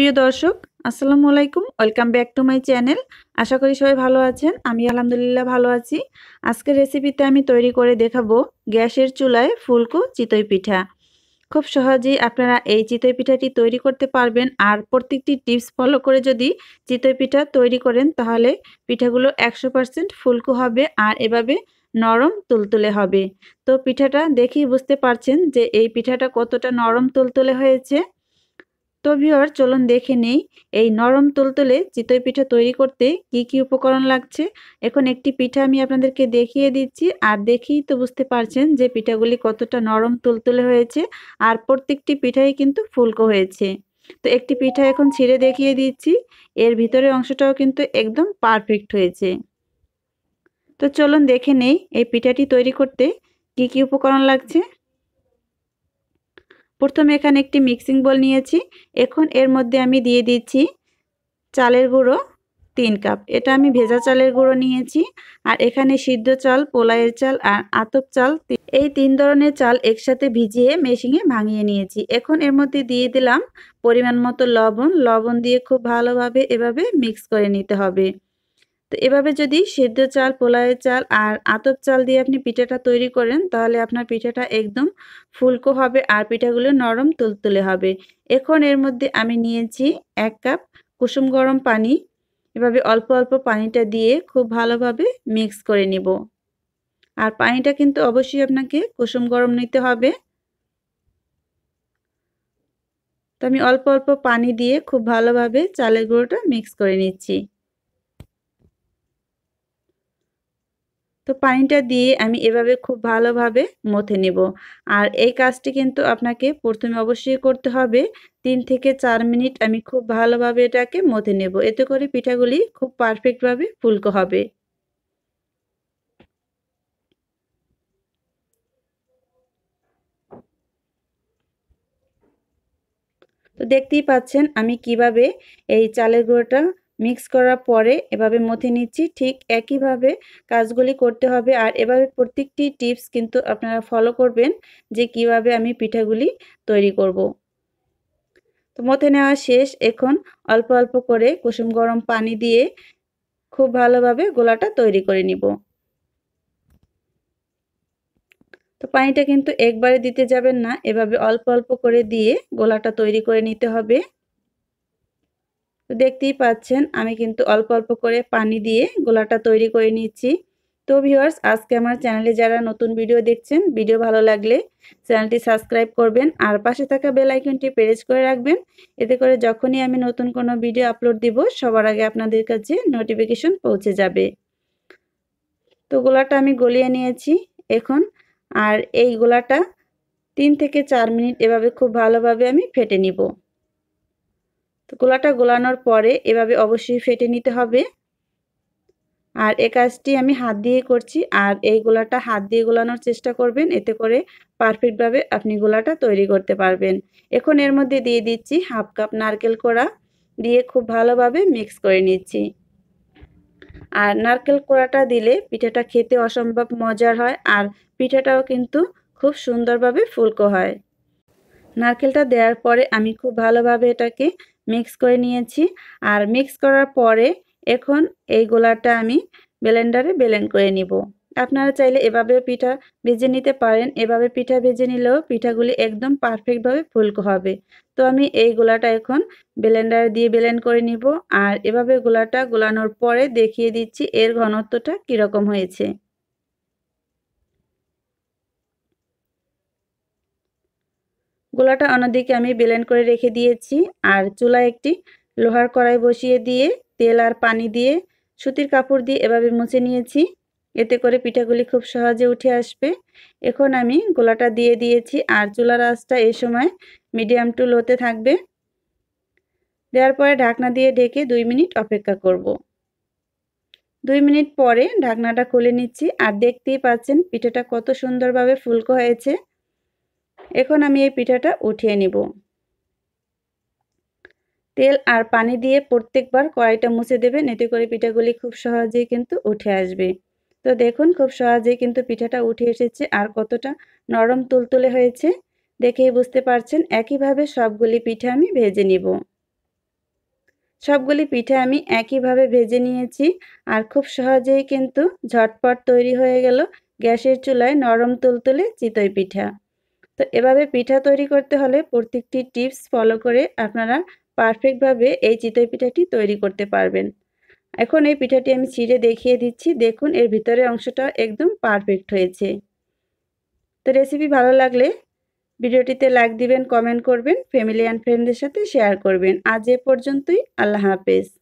প্রিয় দর্শক আসসালামু আলাইকুম welcome back to my channel আশা করি সবাই ভালো আছেন আমি আলহামদুলিল্লাহ ভালো আছি আজকের রেসিপিতে আমি তৈরি করে দেখাবো গ্যাসের চুলায় ফুলকো চিতই পিঠা খুব সহজেই আপনারা এই চিতই পিঠাটি তৈরি করতে পারবেন আর প্রত্যেকটি টিপস ফলো করে যদি চিতই পিঠা তৈরি করেন তাহলে পিঠাগুলো একশো পারসেন্ট ফুলকো হবে আর এভাবে নরম তুলতুলে হবে তো পিঠাটা দেখেই বুঝতে পারছেন যে এই পিঠাটা কতটা নরম তুলতুলে হয়েছে তো ভিওর চলুন দেখে নেই এই নরম তুলতুলে চিতই পিঠা তৈরি করতে কি কি উপকরণ লাগছে এখন একটি পিঠা আমি আপনাদেরকে দেখিয়ে দিচ্ছি আর দেখেই তো বুঝতে পারছেন যে পিঠাগুলি কতটা নরম তুলতুলে হয়েছে আর প্রত্যেকটি পিঠাই কিন্তু ফুলকো হয়েছে তো একটি পিঠা এখন ছিঁড়ে দেখিয়ে দিচ্ছি এর ভিতরে অংশটাও কিন্তু একদম পারফেক্ট হয়েছে তো চলুন দেখে নেই এই পিঠাটি তৈরি করতে কি কি উপকরণ লাগছে প্রথমে এখানে একটি মিক্সিং বল নিয়েছি এখন এর মধ্যে আমি দিয়ে দিচ্ছি চালের গুঁড়ো তিন কাপ এটা আমি ভেজা চালের গুঁড়ো নিয়েছি আর এখানে সিদ্ধ চাল পোলায়ের চাল আর আতপ চাল এই তিন ধরনের চাল একসাথে ভিজিয়ে মেশিনে ভাঙিয়ে নিয়েছি এখন এর মধ্যে দিয়ে দিলাম পরিমাণ মতো লবণ লবণ দিয়ে খুব ভালোভাবে এভাবে মিক্স করে নিতে হবে তো এভাবে যদি সেদ্ধ চাল পোলায়ের চাল আর আতপ চাল দিয়ে আপনি পিঠাটা তৈরি করেন তাহলে আপনার পিঠাটা একদম ফুলকো হবে আর পিঠাগুলো নরম তুলতুলে হবে এখন এর মধ্যে আমি নিয়েছি এক কাপ কুসুম গরম পানি এভাবে অল্প অল্প পানিটা দিয়ে খুব ভালোভাবে মিক্স করে নিব আর পানিটা কিন্তু অবশ্যই আপনাকে কুসুম গরম নিতে হবে তো আমি অল্প অল্প পানি দিয়ে খুব ভালোভাবে চালের গুঁড়োটা মিক্স করে নিচ্ছি তো পানিটা দিয়ে আমি এভাবে খুব ভালোভাবে মথে নেব আর এই কাজটি কিন্তু আপনাকে প্রথমে অবশ্যই করতে হবে তিন থেকে চার মিনিট আমি খুব ভালোভাবে এটাকে মথে নেব এতে করে পিঠাগুলি খুব পারফেক্টভাবে ফুলকো হবে তো দেখতেই পাচ্ছেন আমি কিভাবে এই চালের গুঁড়োটা মিক্স করার পরে এভাবে মথে নিচ্ছি ঠিক একইভাবে কাজগুলি করতে হবে আর এভাবে প্রত্যেকটি টিপস কিন্তু আপনারা ফলো করবেন যে কিভাবে আমি পিঠাগুলি তৈরি করব। তো মথে নেওয়া শেষ এখন অল্প অল্প করে কুসুম গরম পানি দিয়ে খুব ভালোভাবে গোলাটা তৈরি করে নিব তো পানিটা কিন্তু একবারে দিতে যাবেন না এভাবে অল্প অল্প করে দিয়ে গোলাটা তৈরি করে নিতে হবে তো দেখতেই পাচ্ছেন আমি কিন্তু অল্প অল্প করে পানি দিয়ে গোলাটা তৈরি করে নিচ্ছি তো ভিউয়ার্স আজকে আমার চ্যানেলে যারা নতুন ভিডিও দেখছেন ভিডিও ভালো লাগলে চ্যানেলটি সাবস্ক্রাইব করবেন আর পাশে থাকা বেল আইকনটি প্রেস করে রাখবেন এতে করে যখনই আমি নতুন কোনো ভিডিও আপলোড দিব সবার আগে আপনাদের কাছে নোটিফিকেশন পৌঁছে যাবে তো গোলাটা আমি গলিয়ে নিয়েছি এখন আর এই গোলাটা তিন থেকে চার মিনিট এভাবে খুব ভালোভাবে আমি ফেটে নিব তো গোলাটা গোলানোর পরে এভাবে অবশ্যই ফেটে নিতে হবে আর এ কাজটি আমি হাত দিয়ে করছি আর এই গোলাটা হাত দিয়ে গোলানোর চেষ্টা করবেন এতে করে পারফেক্টভাবে আপনি গোলাটা তৈরি করতে পারবেন এখন এর মধ্যে দিয়ে দিচ্ছি হাফ কাপ নারকেল কোড়া দিয়ে খুব ভালোভাবে মিক্স করে নিচ্ছি আর নারকেল কোড়াটা দিলে পিঠাটা খেতে অসম্ভব মজার হয় আর পিঠাটাও কিন্তু খুব সুন্দরভাবে ফুলকো হয় নারকেলটা দেওয়ার পরে আমি খুব ভালোভাবে এটাকে মিক্স করে নিয়েছি আর মিক্স করার পরে এখন এই গোলাটা আমি ব্লেন্ডারে ব্লেন্ড করে নিব আপনারা চাইলে এভাবেও পিঠা ভেজে নিতে পারেন এভাবে পিঠা ভেজে নিলেও পিঠাগুলি একদম পারফেক্টভাবে ফুল হবে তো আমি এই গোলাটা এখন ব্লেন্ডার দিয়ে ব্লেন্ড করে নিব আর এভাবে গোলাটা গোলানোর পরে দেখিয়ে দিচ্ছি এর ঘনত্বটা কীরকম হয়েছে গোলাটা অন্যদিকে আমি বেলেন করে রেখে দিয়েছি আর চুলা একটি লোহার কড়াই বসিয়ে দিয়ে তেল আর পানি দিয়ে সুতির কাপড় দিয়ে এভাবে মুছে নিয়েছি এতে করে পিঠাগুলি খুব সহজে উঠে আসবে এখন আমি গোলাটা দিয়ে দিয়েছি আর চুলার আঁচটা এই সময় মিডিয়াম টু লোতে থাকবে দেওয়ার পরে ঢাকনা দিয়ে ঢেকে দুই মিনিট অপেক্ষা করব। দুই মিনিট পরে ঢাকনাটা খুলে নিচ্ছি আর দেখতেই পাচ্ছেন পিঠাটা কত সুন্দরভাবে ফুলকো হয়েছে এখন আমি এই পিঠাটা উঠিয়ে নিব তেল আর পানি দিয়ে প্রত্যেকবার কড়াইটা মুছে দেবেন এতে করে পিঠাগুলি খুব সহজেই কিন্তু উঠে আসবে তো দেখুন খুব সহজেই কিন্তু পিঠাটা উঠে এসেছে আর কতটা নরম তুলতুলে হয়েছে দেখেই বুঝতে পারছেন একইভাবে সবগুলি পিঠা আমি ভেজে নিব সবগুলি পিঠা আমি একইভাবে ভেজে নিয়েছি আর খুব সহজেই কিন্তু ঝটপট তৈরি হয়ে গেল গ্যাসের চুলায় নরম তুলতুলে চিতই পিঠা তো এভাবে পিঠা তৈরি করতে হলে প্রত্যেকটি টিপস ফলো করে আপনারা পারফেক্টভাবে এই চিতই পিঠাটি তৈরি করতে পারবেন এখন এই পিঠাটি আমি ছিঁড়ে দেখিয়ে দিচ্ছি দেখুন এর ভিতরের অংশটা একদম পারফেক্ট হয়েছে তো রেসিপি ভালো লাগলে ভিডিওটিতে লাইক দিবেন কমেন্ট করবেন ফ্যামিলি অ্যান্ড ফ্রেন্ডদের সাথে শেয়ার করবেন আজ এ পর্যন্তই আল্লাহ হাফেজ